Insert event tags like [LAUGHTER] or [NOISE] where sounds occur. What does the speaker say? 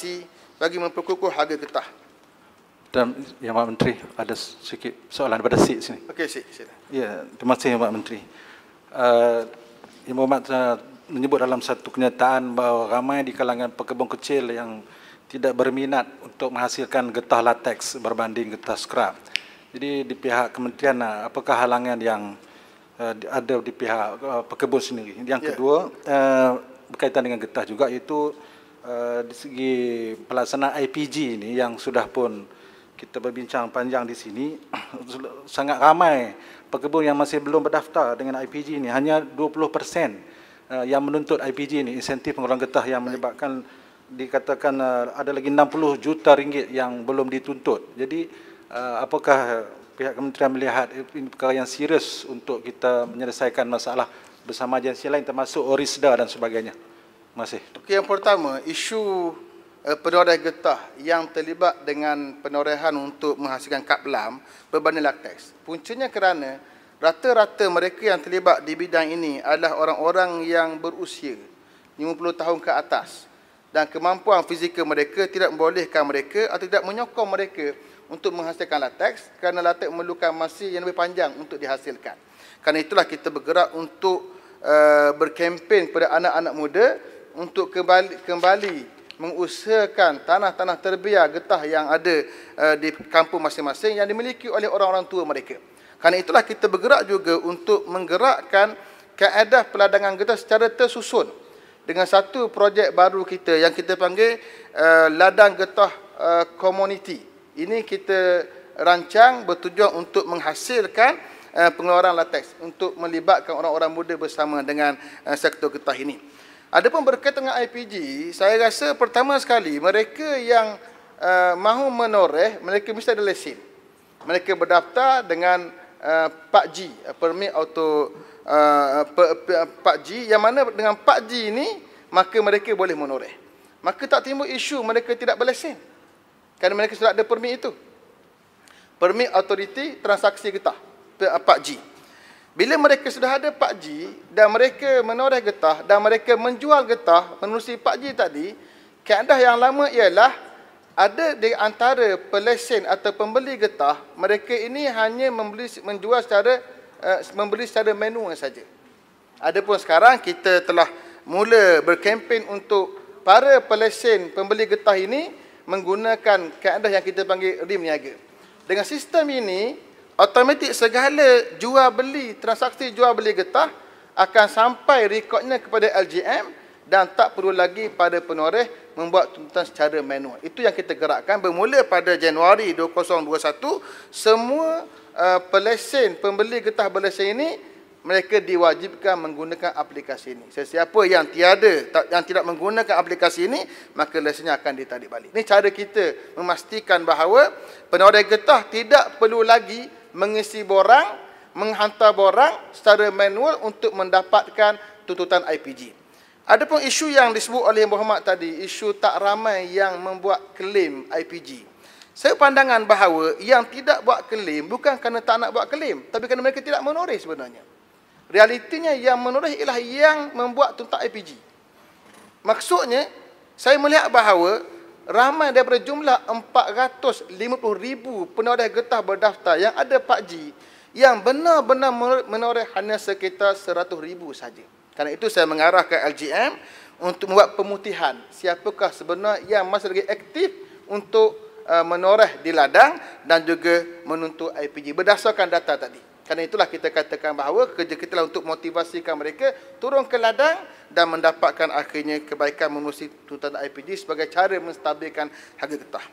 aksi bagi memperkukuh harga getah. Dan Yang Mak Menteri, ada sedikit soalan daripada Sik sini. Okey, Sik. Ya, terima kasih eh, Yang Mak Menteri. Uh, Yang Mak uh, menyebut dalam satu kenyataan bahawa ramai di kalangan pekebun kecil yang tidak berminat untuk menghasilkan getah latex berbanding getah skrap. Jadi di pihak kementerian, eh, apakah halangan yang uh, ada di pihak uh, pekebun sendiri? Yang ya. kedua, yeah. uh, berkaitan dengan getah juga, itu. Eh, di segi pelaksanaan IPG ini yang sudah pun kita berbincang panjang di sini [CLEARS THROAT] sangat ramai pekebun yang masih belum berdaftar dengan IPG ini hanya 20% eh, yang menuntut IPG ini insentif pengurangan getah yang menyebabkan dikatakan eh, ada lagi 60 juta ringgit yang belum dituntut. Jadi apakah pihak kementerian melihat ini perkara yang serius untuk kita menyelesaikan masalah bersama agensi lain termasuk ORISDA dan sebagainya? Masih. Okay, yang pertama, isu uh, penoreh getah yang terlibat dengan penorehan untuk menghasilkan kap lam berbanding latex. Puncanya kerana rata-rata mereka yang terlibat di bidang ini adalah orang-orang yang berusia 50 tahun ke atas dan kemampuan fizikal mereka tidak membolehkan mereka atau tidak menyokong mereka untuk menghasilkan latex kerana latex memerlukan masa yang lebih panjang untuk dihasilkan. Kerana itulah kita bergerak untuk uh, berkempen kepada anak-anak muda untuk kembali, kembali mengusahakan tanah-tanah terbiar getah yang ada uh, di kampung masing-masing yang dimiliki oleh orang-orang tua mereka. Karena itulah kita bergerak juga untuk menggerakkan keadaan peladangan getah secara tersusun dengan satu projek baru kita yang kita panggil uh, ladang getah eh, komuniti. Uh, Ini kita rancang bertujuan untuk menghasilkan pengeluaran latex untuk melibatkan orang-orang muda bersama dengan sektor getah ini. Adapun berkaitan dengan IPG, saya rasa pertama sekali mereka yang uh, mahu menoreh, mereka mesti ada lesen. Mereka berdaftar dengan uh, eh, 4G, eh, permit auto uh, 4G yang mana dengan 4G ini maka mereka boleh menoreh. Maka tak timbul isu mereka tidak berlesen. Kerana mereka sudah ada permit itu. Permit authority transaksi getah 4G. Bila mereka sudah ada Pak Ji, dan mereka menoreh getah dan mereka menjual getah menerusi Ji tadi, keadaan yang lama ialah ada di antara pelesen atau pembeli getah, mereka ini hanya membeli menjual secara uh, membeli secara manual saja. Adapun sekarang kita telah mula berkempen untuk para pelesen pembeli getah ini menggunakan keadaan yang kita panggil rim niaga. Dengan sistem ini, Automatik segala jual beli, transaksi jual beli getah akan sampai rekodnya kepada LGM dan tak perlu lagi pada penoreh membuat tuntutan secara manual. Itu yang kita gerakkan bermula pada Januari 2021 semua uh, pelesen pembeli getah berlesen ini mereka diwajibkan menggunakan aplikasi ini. Sesiapa yang tiada tak, yang tidak menggunakan aplikasi ini maka lesennya akan ditarik balik. Ini cara kita memastikan bahawa penoreh getah tidak perlu lagi mengisi borang, menghantar borang secara manual untuk mendapatkan tuntutan IPG. Ada pun isu yang disebut oleh Muhammad tadi, isu tak ramai yang membuat klaim IPG. Saya pandangan bahawa yang tidak buat klaim bukan kerana tak nak buat klaim, tapi kerana mereka tidak menoreh sebenarnya. Realitinya yang menoreh ialah yang membuat tuntutan IPG. Maksudnya, saya melihat bahawa ramai daripada jumlah 450 ribu penoreh getah berdaftar yang ada Pak Ji yang benar-benar menoreh hanya sekitar 100 ribu saja. Karena itu saya mengarahkan LGM untuk membuat pemutihan siapakah sebenarnya yang masih lagi aktif untuk uh, menoreh di ladang dan juga menuntut IPG berdasarkan data tadi. Karena itulah kita katakan bahawa kerja kita lah untuk motivasikan mereka turun ke ladang dan mendapatkan akhirnya kebaikan menerusi tuntutan IPG sebagai cara menstabilkan harga getah.